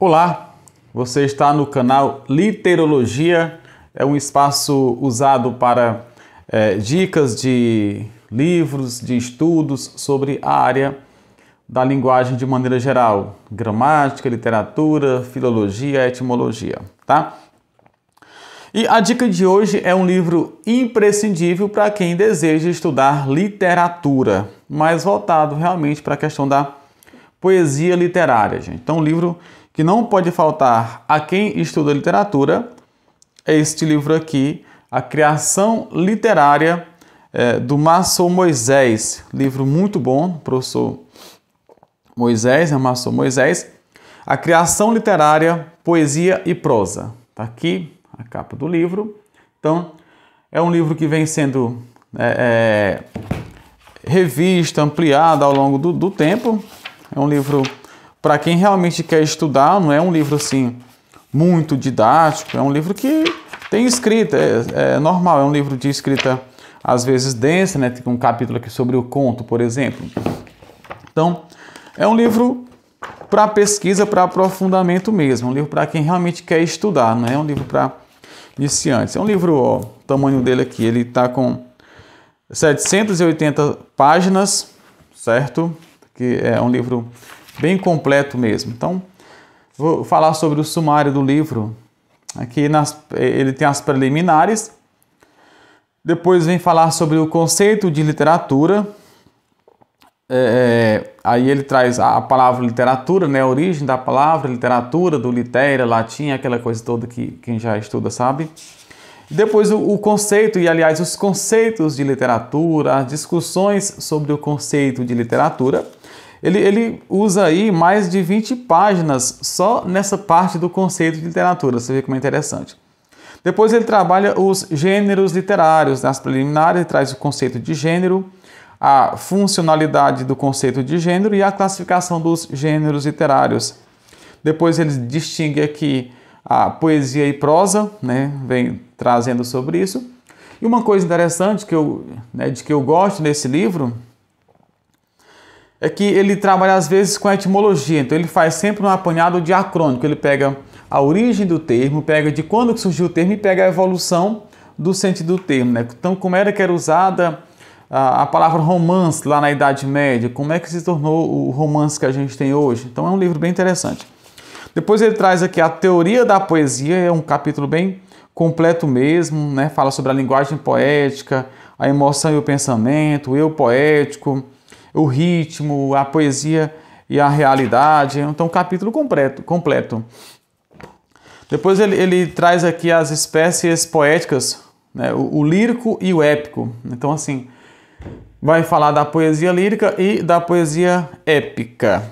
Olá, você está no canal Literologia, é um espaço usado para é, dicas de livros, de estudos sobre a área da linguagem de maneira geral, gramática, literatura, filologia, etimologia, tá? E a dica de hoje é um livro imprescindível para quem deseja estudar literatura, mas voltado realmente para a questão da poesia literária, gente. Então, um livro que não pode faltar a quem estuda literatura é este livro aqui, A Criação Literária é, do Masson Moisés. Livro muito bom, professor Moisés, é né, Masson Moisés. A Criação Literária, Poesia e Prosa. Está aqui a capa do livro. Então, é um livro que vem sendo é, é, revista, ampliada ao longo do, do tempo. É um livro para quem realmente quer estudar, não é um livro assim muito didático, é um livro que tem escrita, é, é normal, é um livro de escrita às vezes densa, né? Tem tipo um capítulo aqui sobre o conto, por exemplo. Então, é um livro para pesquisa, para aprofundamento mesmo, um livro para quem realmente quer estudar, não é um livro para iniciantes. É um livro, ó, o tamanho dele aqui, ele está com 780 páginas, certo? Que é um livro bem completo mesmo. Então, vou falar sobre o sumário do livro. Aqui nas, ele tem as preliminares. Depois vem falar sobre o conceito de literatura. É, é aí ele traz a palavra literatura, né, a origem da palavra literatura, do litera, latim, aquela coisa toda que quem já estuda sabe. Depois o, conceito, e aliás, os conceitos de literatura, as discussões sobre o conceito de literatura. Ele, ele usa aí mais de 20 páginas só nessa parte do conceito de literatura, você vê como é interessante. Depois ele trabalha os gêneros literários, nas preliminares, ele traz o conceito de gênero, a funcionalidade do conceito de gênero e a classificação dos gêneros literários. Depois ele distingue aqui a poesia e prosa, né, vem trazendo sobre isso. E uma coisa interessante que eu, né, de que eu gosto nesse livro é que ele trabalha às vezes com a etimologia, então ele faz sempre um apanhado diacrônico, ele pega a origem do termo, pega de quando surgiu o termo e pega a evolução do sentido do termo. Né? Então, como era que era usada a, a palavra romance lá na Idade Média, como é que se tornou o romance que a gente tem hoje. Então, é um livro bem interessante. Depois ele traz aqui a teoria da poesia, é um capítulo bem completo mesmo, né? fala sobre a linguagem poética, a emoção e o pensamento, o eu poético, o ritmo, a poesia e a realidade. Então, um capítulo completo. completo. Depois ele, ele traz aqui as espécies poéticas, né? o, o lírico e o épico. Então, assim, vai falar da poesia lírica e da poesia épica.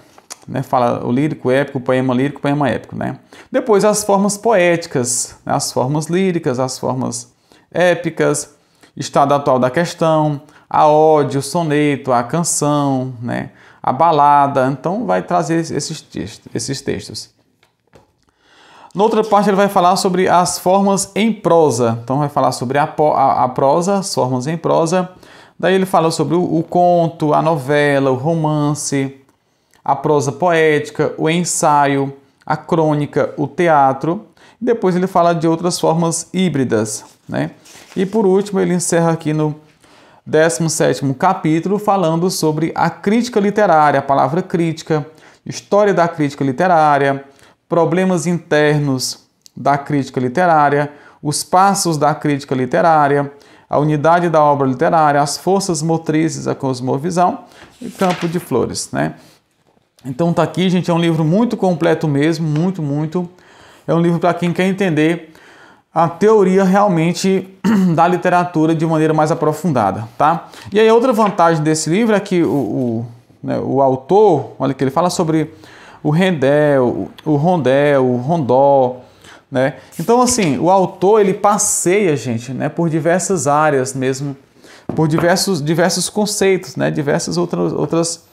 Né? Fala o lírico, o épico, o poema lírico, o poema épico. Né? Depois as formas poéticas, né? as formas líricas, as formas épicas, estado atual da questão, a ódio, o soneto, a canção, né? a balada. Então, vai trazer esses textos. Esses textos. Noutra parte, ele vai falar sobre as formas em prosa. Então, vai falar sobre a, a, a prosa, as formas em prosa. Daí, ele fala sobre o, o conto, a novela, o romance, a prosa poética, o ensaio, a crônica, o teatro. Depois, ele fala de outras formas híbridas. Né? E, por último, ele encerra aqui no 17 capítulo, falando sobre a crítica literária, a palavra crítica, história da crítica literária, problemas internos da crítica literária, os passos da crítica literária, a unidade da obra literária, as forças motrizes da cosmovisão e Campo de Flores, né? Então tá aqui, gente, é um livro muito completo mesmo, muito, muito. É um livro para quem quer entender a teoria realmente da literatura de maneira mais aprofundada, tá? E aí outra vantagem desse livro é que o, o, né, o autor, olha que ele fala sobre o rendel, o rondel, o rondó, né? Então assim, o autor ele passeia, gente, né, por diversas áreas mesmo, por diversos diversos conceitos, né, diversas outras outras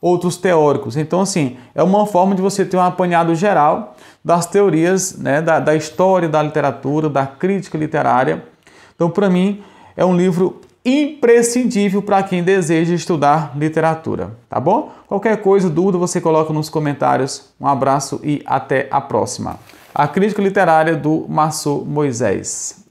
outros teóricos. Então assim, é uma forma de você ter um apanhado geral das teorias né, da, da história da literatura, da crítica literária. Então, para mim, é um livro imprescindível para quem deseja estudar literatura, tá bom? Qualquer coisa, dúvida, você coloca nos comentários. Um abraço e até a próxima. A crítica literária do Massou Moisés.